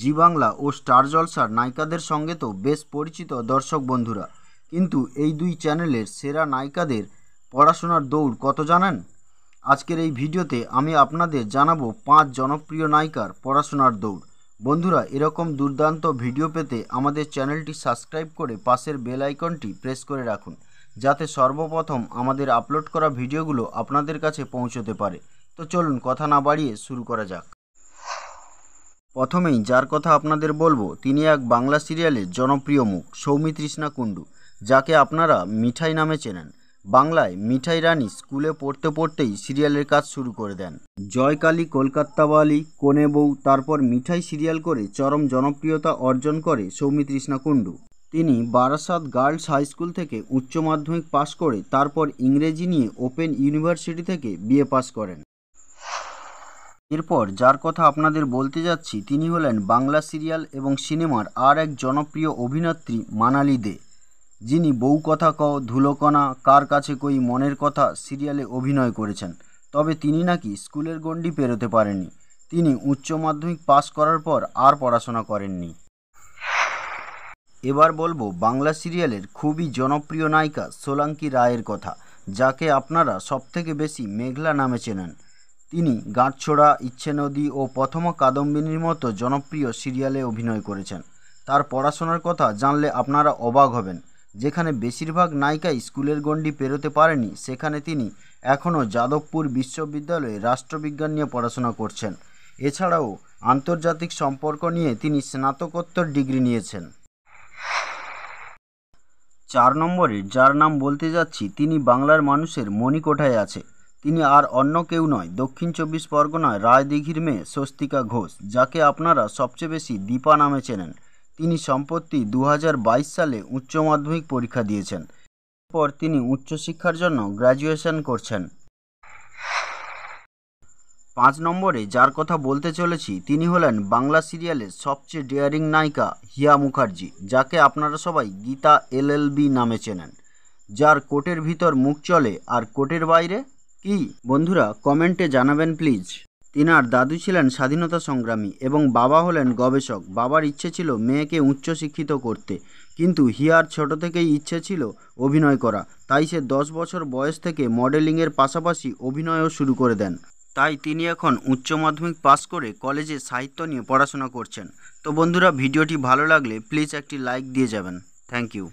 জি বাংলা ও star জলসার নায়িকাদের সঙ্গে তো বেশ পরিচিত দর্শক বন্ধুরা কিন্তু এই দুই চ্যানেলের সেরা নায়িকাদের পড়াশোনার দৌড় কত জানেন আজকের এই ভিডিওতে আমি আপনাদের জানাবো পাঁচ জনপ্রিয় নায়িকার পড়াশোনার দৌড় বন্ধুরা এরকম দুর্দান্ত ভিডিও পেতে আমাদের চ্যানেলটি সাবস্ক্রাইব করে পাশের বেল আইকনটি প্রেস করে রাখুন যাতে সর্বপ্রথম আমাদের আপলোড করা ভিডিওগুলো আপনাদের কাছে পৌঁছতে পারে তো চলুন কথা না বাড়িয়ে শুরু করা যাক প্রথমেই যার কথা আপনাদের বলবো তিনি এক বাংলা সিরিয়ালের জনপ্রিয় মুখ সৌমিতৃষ্ণা কুণ্ডু যাকে আপনারা মিঠাই নামে চেনেন বাংলায় মিঠাই রানী স্কুলে পড়তে পড়তেই সিরিয়ালের কাজ শুরু করে দেন জয়কালী কলকাত্তাওয়ালি কোনে বউ তারপর মিঠাই সিরিয়াল করে চরম জনপ্রিয়তা অর্জন করে সৌমিতৃষ্ণা তৃষ্ণা কুণ্ডু তিনি বারাসাত গার্লস হাই স্কুল থেকে উচ্চ মাধ্যমিক পাশ করে তারপর ইংরেজি নিয়ে ওপেন ইউনিভার্সিটি থেকে বিএ পাস করেন এরপর যার কথা আপনাদের বলতে যাচ্ছি তিনি হলেন বাংলা সিরিয়াল এবং সিনেমার আর এক জনপ্রিয় অভিনেত্রী মানালি দে যিনি বউ কথা ক ধুলোকণা কার কাছে কই মনের কথা সিরিয়ালে অভিনয় করেছেন তবে তিনি নাকি স্কুলের গণ্ডি পেরোতে পারেননি তিনি উচ্চ মাধ্যমিক পাশ করার পর আর পড়াশোনা করেননি এবার বলবো বাংলা সিরিয়ালের খুবই জনপ্রিয় নায়িকা সোলাঙ্কি রায়ের কথা যাকে আপনারা সবথেকে বেশি মেঘলা নামে চেনেন তিনি গাঁটছড়া ইচ্ছেনদী ও প্রথমা কাদম্বিনীর মতো জনপ্রিয় সিরিয়ালে অভিনয় করেছেন তার পড়াশোনার কথা জানলে আপনারা অবাক হবেন যেখানে বেশিরভাগ নায়িকা স্কুলের গণ্ডি পেরোতে পারেনি সেখানে তিনি এখনও যাদবপুর বিশ্ববিদ্যালয়ে রাষ্ট্রবিজ্ঞান নিয়ে পড়াশোনা করছেন এছাড়াও আন্তর্জাতিক সম্পর্ক নিয়ে তিনি স্নাতকোত্তর ডিগ্রি নিয়েছেন চার নম্বরে যার নাম বলতে যাচ্ছি তিনি বাংলার মানুষের মণিকোঠায় আছে তিনি আর অন্য কেউ নয় দক্ষিণ চব্বিশ পরগনায় রায়দিঘির মেয়ে স্বস্তিকা ঘোষ যাকে আপনারা সবচেয়ে বেশি দীপা নামে চেনেন তিনি সম্পত্তি দু সালে উচ্চ মাধ্যমিক পরীক্ষা দিয়েছেন পর তিনি উচ্চশিক্ষার জন্য গ্র্যাজুয়েশন করছেন পাঁচ নম্বরে যার কথা বলতে চলেছি তিনি হলেন বাংলা সিরিয়ালের সবচেয়ে ডেয়ারিং নায়িকা হিয়া মুখার্জি যাকে আপনারা সবাই গীতা এলএলবি নামে চেনেন যার কোটের ভিতর মুখ চলে আর কোটের বাইরে কি বন্ধুরা কমেন্টে জানাবেন প্লিজ তিনার দাদু ছিলেন স্বাধীনতা সংগ্রামী এবং বাবা হলেন গবেষক বাবার ইচ্ছে ছিল মেয়েকে উচ্চ শিক্ষিত করতে কিন্তু হিয়ার ছোট থেকেই ইচ্ছে ছিল অভিনয় করা তাই সে দশ বছর বয়স থেকে মডেলিংয়ের পাশাপাশি অভিনয়ও শুরু করে দেন তাই তিনি এখন উচ্চ মাধ্যমিক পাস করে কলেজে সাহিত্য নিয়ে পড়াশোনা করছেন তো বন্ধুরা ভিডিওটি ভালো লাগলে প্লিজ একটি লাইক দিয়ে যাবেন থ্যাংক ইউ